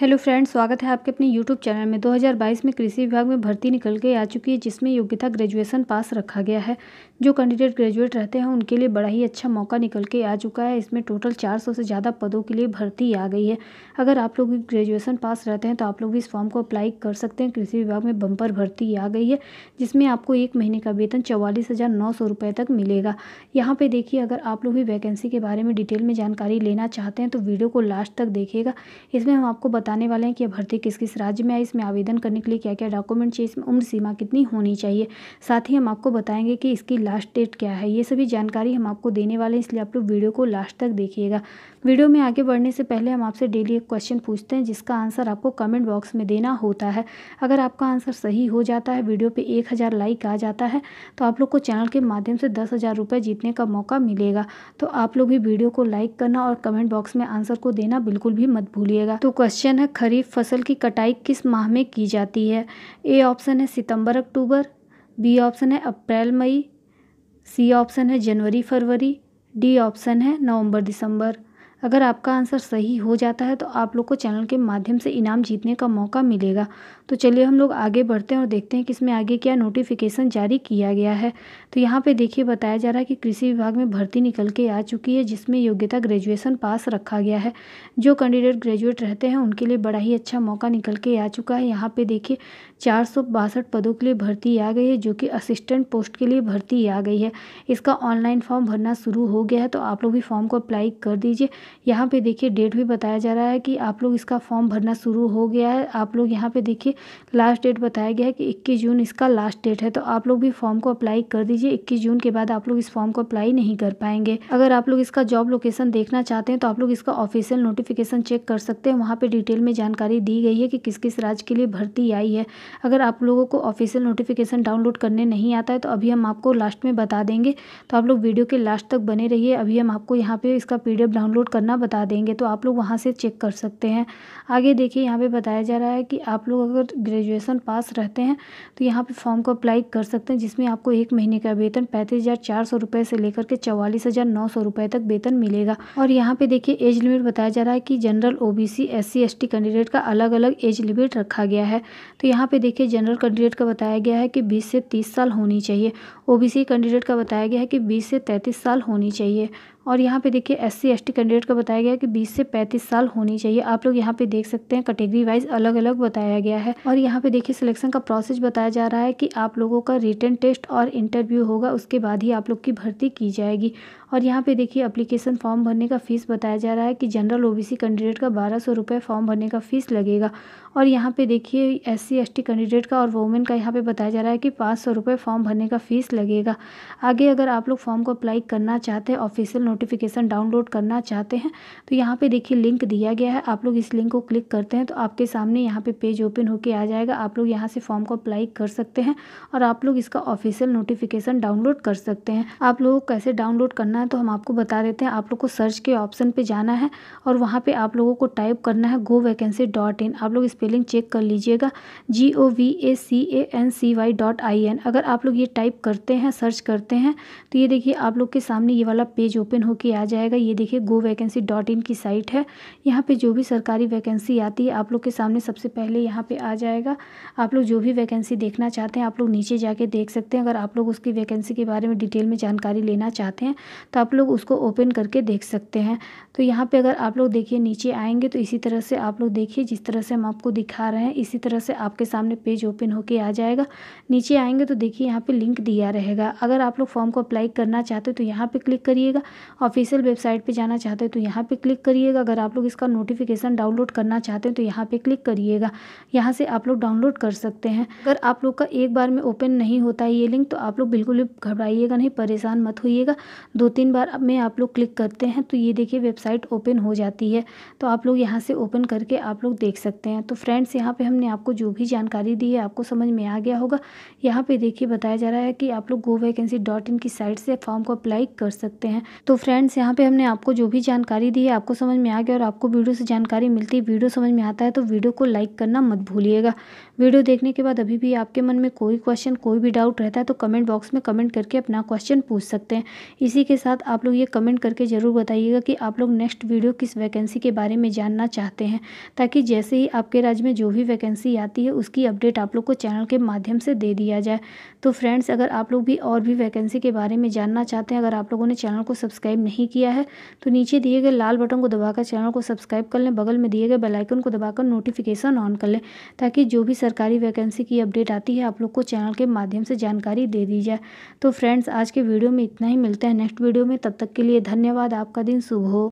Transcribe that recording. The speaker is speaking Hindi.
हेलो फ्रेंड्स स्वागत है आपके अपने यूट्यूब चैनल में 2022 में कृषि विभाग में भर्ती निकल के आ चुकी है जिसमें योग्यता ग्रेजुएशन पास रखा गया है जो कैंडिडेट ग्रेजुएट रहते हैं उनके लिए बड़ा ही अच्छा मौका निकल के आ चुका है इसमें टोटल 400 से ज़्यादा पदों के लिए भर्ती आ गई है अगर आप लोग ग्रेजुएसन पास रहते हैं तो आप लोग भी इस फॉर्म को अप्लाई कर सकते हैं कृषि विभाग में बम्पर भर्ती आ गई है जिसमें आपको एक महीने का वेतन चौवालीस तक मिलेगा यहाँ पर देखिए अगर आप लोग भी वैकेंसी के बारे में डिटेल में जानकारी लेना चाहते हैं तो वीडियो को लास्ट तक देखिएगा इसमें हम आपको बता बताने वाले हैं कि भर्ती किस किस राज्य में आई इसमें आवेदन करने के लिए क्या क्या डॉक्यूमेंट चाहिए इसमें उम्र सीमा कितनी होनी चाहिए साथ ही हम आपको बताएंगे कि इसकी लास्ट डेट क्या है ये सभी जानकारी हम आपको देने वाले हैं इसलिए आप लोग वीडियो को लास्ट तक देखिएगा वीडियो में आगे बढ़ने से पहले हम आपसे डेली एक क्वेश्चन पूछते हैं जिसका आंसर आपको कमेंट बॉक्स में देना होता है अगर आपका आंसर सही हो जाता है वीडियो पे एक हज़ार लाइक आ जाता है तो आप लोग को चैनल के माध्यम से दस हज़ार रुपये जीतने का मौका मिलेगा तो आप लोग भी वीडियो को लाइक करना और कमेंट बॉक्स में आंसर को देना बिल्कुल भी मत भूलिएगा तो क्वेश्चन है खरीफ फसल की कटाई किस माह में की जाती है ए ऑप्शन है सितंबर अक्टूबर बी ऑप्शन है अप्रैल मई सी ऑप्शन है जनवरी फरवरी डी ऑप्शन है नवंबर दिसंबर अगर आपका आंसर सही हो जाता है तो आप लोग को चैनल के माध्यम से इनाम जीतने का मौका मिलेगा तो चलिए हम लोग आगे बढ़ते हैं और देखते हैं कि इसमें आगे क्या नोटिफिकेशन जारी किया गया है तो यहाँ पे देखिए बताया जा रहा है कि कृषि विभाग में भर्ती निकल के आ चुकी है जिसमें योग्यता ग्रेजुएसन पास रखा गया है जो कैंडिडेट ग्रेजुएट रहते हैं उनके लिए बड़ा ही अच्छा मौका निकल के आ चुका है यहाँ पर देखिए चार पदों के लिए भर्ती आ गई है जो कि असिस्टेंट पोस्ट के लिए भर्ती आ गई है इसका ऑनलाइन फॉर्म भरना शुरू हो गया है तो आप लोग भी फॉर्म को अप्लाई कर दीजिए यहाँ पे देखिए डेट भी बताया जा रहा है कि आप लोग इसका फॉर्म भरना शुरू हो गया है आप लोग यहाँ पे देखिए लास्ट डेट बताया गया है कि इक्कीस जून इसका लास्ट डेट है तो आप लोग भी फॉर्म को अप्लाई कर दीजिए इक्कीस जून के बाद आप लोग इस फॉर्म को अप्लाई नहीं कर पाएंगे अगर आप लोग इसका जॉब लोकेशन देखना चाहते हैं तो आप लोग इसका ऑफिशियल नोटिफिकेशन चेक कर सकते हैं वहाँ पर डिटेल में जानकारी दी गई है कि किस किस राज्य के लिए भर्ती आई है अगर आप लोगों को ऑफिशियल नोटिफिकेशन डाउनलोड करने नहीं आता है तो अभी हम आपको लास्ट में बता देंगे तो आप लोग वीडियो के लास्ट तक बने रहिए अभी हम आपको यहाँ पे इसका पीडीएफ डाउनलोड कर करना बता देंगे तो आप लोग वहाँ से चेक कर सकते हैं आगे देखिए यहाँ पे बताया जा रहा है कि आप लोग अगर ग्रेजुएशन पास रहते हैं तो यहाँ पे फॉर्म को अप्लाई कर सकते हैं जिसमें आपको एक महीने का वेतन पैंतीस हज़ार चार सौ रुपये से लेकर के चवालीस हज़ार नौ सौ रुपये तक वेतन मिलेगा और यहाँ पे देखिए एज लिमिट बताया जा रहा है कि general O B C S C S T candidate का अलग अलग एज लिमिट रखा गया है तो यहाँ पर देखिए जनरल कैंडिडेट का बताया गया है कि बीस से तीस साल होनी चाहिए ओ बी सी कैंडिडेट का बताया गया है कि बीस से तैंतीस साल होनी चाहिए और यहाँ पे देखिए एस सी कैंडिडेट का बताया गया है कि 20 से 35 साल होनी चाहिए आप लोग यहाँ पे देख सकते हैं कैटेगरी वाइज अलग अलग बताया गया है और यहाँ पे देखिए सिलेक्शन का प्रोसेस बताया जा रहा है कि आप लोगों का रिटर्न टेस्ट और इंटरव्यू होगा उसके बाद ही आप लोग की भर्ती की जाएगी और यहाँ पे देखिए अप्लीकेशन फॉर्म भरने का फ़ीस बताया जा रहा है कि जनरल ओ कैंडिडेट का बारह सौ रुपये फॉर्म भरने का फ़ीस लगेगा और यहाँ पे देखिए एस सी कैंडिडेट का और वोमेन का यहाँ पे बताया जा रहा है कि पाँच सौ रुपये फॉर्म भरने का फ़ीस लगेगा आगे अगर आप लोग फॉर्म को अप्लाई करना चाहते हैं ऑफिशियल नोटिस नोटिफिकेशन डाउनलोड करना चाहते हैं तो यहाँ पे देखिए लिंक दिया गया है आप लोग इस लिंक को क्लिक करते हैं तो आपके सामने यहाँ पे पेज ओपन होके आ जाएगा आप लोग यहाँ से फॉर्म को अप्लाई कर सकते हैं और आप लोग इसका ऑफिशियल नोटिफिकेशन डाउनलोड कर सकते हैं आप लोग कैसे डाउनलोड करना है तो हम आपको बता देते हैं आप लोग को सर्च के ऑप्शन पर जाना है और वहाँ पर आप लोगों को टाइप करना है गो वैकेंसी डॉट इन आप लोग स्पेलिंग चेक कर लीजिएगा G O V A C A N C Y dot I N अगर आप लोग ये टाइप करते हैं सर्च करते हैं तो ये देखिए आप लोग के सामने ये वाला पेज ओपन ओपन होके आ जाएगा ये देखिए गो वैकेंसी डॉट इन की साइट है यहाँ पे जो भी सरकारी वैकेंसी आती है आप लोग के सामने सबसे पहले यहाँ पे आ जाएगा आप लोग जो भी वैकेंसी देखना चाहते हैं आप लोग नीचे जाके देख सकते हैं अगर आप लोग उसकी वैकेंसी के बारे में डिटेल में जानकारी लेना चाहते हैं तो आप लोग उसको ओपन करके देख सकते हैं तो यहाँ पर अगर आप लोग देखिए नीचे आएंगे तो इसी तरह से आप लोग देखिए जिस तरह से हम आपको दिखा रहे हैं इसी तरह से आपके सामने पेज ओपन होके आ जाएगा नीचे आएंगे तो देखिए यहाँ पे लिंक दिया रहेगा अगर आप लोग फॉर्म को अप्लाई करना चाहते हो तो यहाँ पे क्लिक करिएगा ऑफिशियल वेबसाइट पे जाना चाहते हैं तो यहाँ पे क्लिक करिएगा अगर आप लोग इसका नोटिफिकेशन डाउनलोड करना चाहते हैं तो यहाँ पे क्लिक करिएगा यहाँ से आप लोग डाउनलोड कर सकते हैं अगर आप लोग का एक बार में ओपन नहीं होता है ये लिंक तो आप लोग बिल्कुल भी घबराइएगा नहीं परेशान मत होइएगा दो तीन बार में आप लोग क्लिक करते हैं तो ये देखिए वेबसाइट ओपन हो जाती है तो आप लोग यहाँ से ओपन करके आप लोग देख सकते हैं तो फ्रेंड्स यहाँ पर हमने आपको जो भी जानकारी दी है आपको समझ में आ गया होगा यहाँ पर देखिए बताया जा रहा है कि आप लोग गो वैकेंसी डॉट की साइट से फॉर्म को अप्लाई कर सकते हैं तो फ्रेंड फ्रेंड्स यहाँ पे हमने आपको जो भी जानकारी दी है आपको समझ में आ गया और आपको वीडियो से जानकारी मिलती है वीडियो समझ में आता है तो वीडियो को लाइक करना मत भूलिएगा वीडियो देखने के बाद अभी भी आपके मन में कोई क्वेश्चन कोई भी डाउट रहता है तो कमेंट बॉक्स में कमेंट करके अपना क्वेश्चन पूछ सकते हैं इसी के साथ आप लोग ये कमेंट करके ज़रूर बताइएगा कि आप लोग नेक्स्ट वीडियो किस वैकेंसी के बारे में जानना चाहते हैं ताकि जैसे ही आपके राज्य में जो भी वैकेंसी आती है उसकी अपडेट आप लोग को चैनल के माध्यम से दे दिया जाए तो फ्रेंड्स अगर आप लोग भी और भी वैकेंसी के बारे में जानना चाहते हैं अगर आप लोगों ने चैनल को सब्सक्राइब नहीं किया है तो नीचे दिए गए लाल बटन को दबाकर चैनल को सब्सक्राइब कर लें बगल में दिए गए बेलाइकन को दबाकर नोटिफिकेशन ऑन कर लें ताकि जो भी सरकारी वैकेंसी की अपडेट आती है आप लोग को चैनल के माध्यम से जानकारी दे दी जाए तो फ्रेंड्स आज के वीडियो में इतना ही मिलते हैं नेक्स्ट वीडियो में तब तक के लिए धन्यवाद आपका दिन शुभ हो